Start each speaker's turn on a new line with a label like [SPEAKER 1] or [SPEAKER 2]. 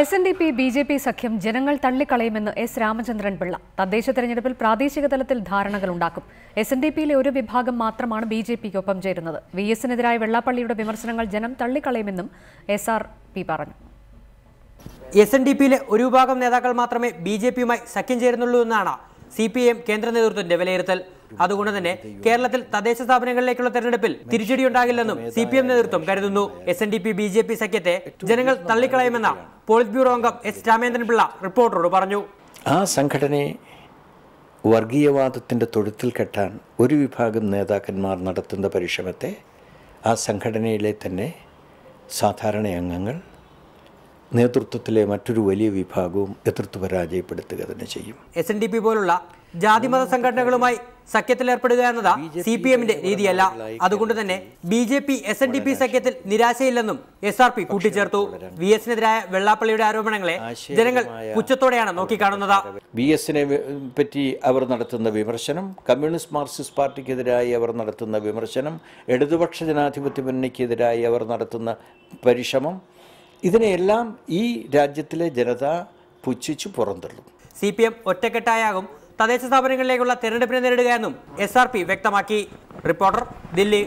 [SPEAKER 1] S N D P B J P സഖ്യം ജനങ്ങൾ തള്ളിക്കളയുമെന്ന് S Ramachandran Pillai തദ്ദേശ തെരഞ്ഞെടുപ്പിൽ പ്രാദേശിക തലത്തിൽ ധാരണകൾ ഉണ്ടാക്കും എസ് എൻ ഡി പിയിലെ ഒരു വിഭാഗം മാത്രമാണ് ബി ജെ ഒപ്പം ചേരുന്നത് വി എസിനെതിരായ വെള്ളാപ്പള്ളിയുടെ വിമർശനങ്ങൾ ജനം തള്ളിക്കളയുമെന്നും എസ് ആർ പി പറഞ്ഞു
[SPEAKER 2] എസ് എൻ ഡി പിയിലെ ഒരു വിഭാഗം നേതാക്കൾ മാത്രമേ ബി ജെ പിയുമായി സഖ്യം ചേരുന്നുള്ളൂ എന്നാണ് സി പി എം കേന്ദ്ര നേതൃത്വത്തിന്റെ വിലയിരുത്തൽ അതുകൊണ്ട് തന്നെ കേരളത്തിൽ തദ്ദേശ സ്ഥാപനങ്ങളിലേക്കുള്ള തെരഞ്ഞെടുപ്പിൽ ഉണ്ടാകില്ലെന്നും സി പി എം നേതൃത്വം കരുതുന്നു S N D P B J P സഖ്യത്തെ ജനങ്ങൾ തള്ളിക്കളയുമെന്ന പോളിറ്റ് ബ്യൂറോ അംഗം എസ് രാമേന്ദ്രൻപിള്ള റിപ്പോർട്ടറോട് പറഞ്ഞു
[SPEAKER 3] ആ സംഘടനയെ വർഗീയവാദത്തിന്റെ തൊഴുത്തിൽ കെട്ടാൻ ഒരു വിഭാഗം നേതാക്കന്മാർ നടത്തുന്ന പരിശ്രമത്തെ ആ സംഘടനയിലെ തന്നെ സാധാരണ അംഗങ്ങൾ നേതൃത്വത്തിലെ മറ്റൊരു വലിയ വിഭാഗവും എതിർത്ത് പരാജയപ്പെടുത്തുക തന്നെ ചെയ്യും
[SPEAKER 2] എസ് എൻ ഡി പി പോലുള്ള ജാതിമത സംഘടനകളുമായി സഖ്യത്തിലേർപ്പെടുക എന്നത് സി പി എമ്മിന്റെ രീതിയല്ല അതുകൊണ്ട് തന്നെ B J P S N D P സഖ്യത്തിൽ നിരാശയില്ലെന്നും എസ് ആർ പി കൂട്ടിച്ചേർത്തു വി എസിനെതിരായ വെള്ളാപ്പള്ളിയുടെ ആരോപണങ്ങളെ ജനങ്ങൾ പുച്ഛത്തോടെയാണ് നോക്കിക്കാണുന്നത്
[SPEAKER 3] ബി എസിനെ പറ്റി അവർ നടത്തുന്ന വിമർശനം കമ്മ്യൂണിസ്റ്റ് മാർക്സിസ്റ്റ് പാർട്ടിക്കെതിരായി അവർ നടത്തുന്ന വിമർശനം ഇടതുപക്ഷ ജനാധിപത്യ മുന്നണിക്കെതിരായി അവർ നടത്തുന്ന പരിശ്രമം ഇതിനെയെല്ലാം ഈ രാജ്യത്തിലെ ജനത പുച്ഛിച്ചു പുറന്തള്ളും
[SPEAKER 2] സി പി എം ഒറ്റക്കെട്ടായാകും തദ്ദേശ സ്ഥാപനങ്ങളിലേക്കുള്ള തെരഞ്ഞെടുപ്പിനെ എന്നും എസ് ആർ പി വ്യക്തമാക്കി റിപ്പോർട്ടർ ദില്ലി